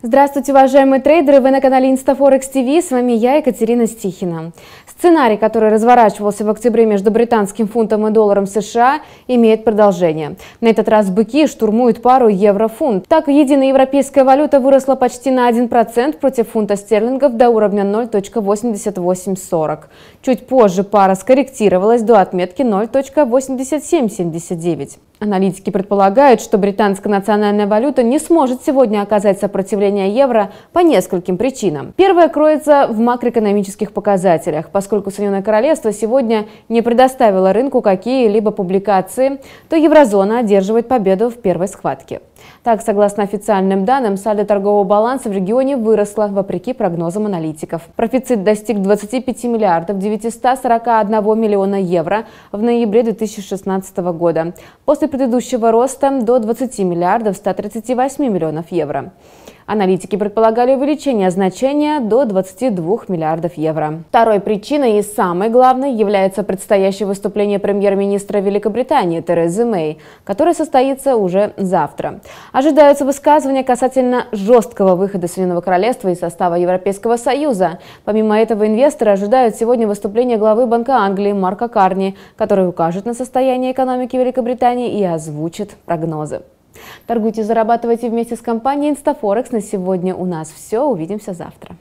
Здравствуйте, уважаемые трейдеры! Вы на канале InstaForex TV, с вами я, Екатерина Стихина. Сценарий, который разворачивался в октябре между британским фунтом и долларом США, имеет продолжение. На этот раз быки штурмуют пару евро-фунт. Так, единая европейская валюта выросла почти на 1% против фунта стерлингов до уровня 0.8840. Чуть позже пара скорректировалась до отметки 0.8779. Аналитики предполагают, что британская национальная валюта не сможет сегодня оказать сопротивление евро по нескольким причинам. Первая кроется в макроэкономических показателях. Поскольку Соединенное Королевство сегодня не предоставило рынку какие-либо публикации, то еврозона одерживает победу в первой схватке. Так, согласно официальным данным, сальдо торгового баланса в регионе выросло вопреки прогнозам аналитиков. Профицит достиг 25 миллиардов 941 миллиона евро в ноябре 2016 года. После предыдущего роста до 20 миллиардов 138 миллионов евро. Аналитики предполагали увеличение значения до 22 миллиардов евро. Второй причиной и самой главной является предстоящее выступление премьер-министра Великобритании Терезы Мэй, которое состоится уже завтра. Ожидаются высказывания касательно жесткого выхода Соединенного Королевства из состава Европейского Союза. Помимо этого, инвесторы ожидают сегодня выступления главы Банка Англии Марка Карни, который укажет на состояние экономики Великобритании и озвучит прогнозы. Торгуйте, зарабатывайте вместе с компанией InstaForex. На сегодня у нас все. Увидимся завтра.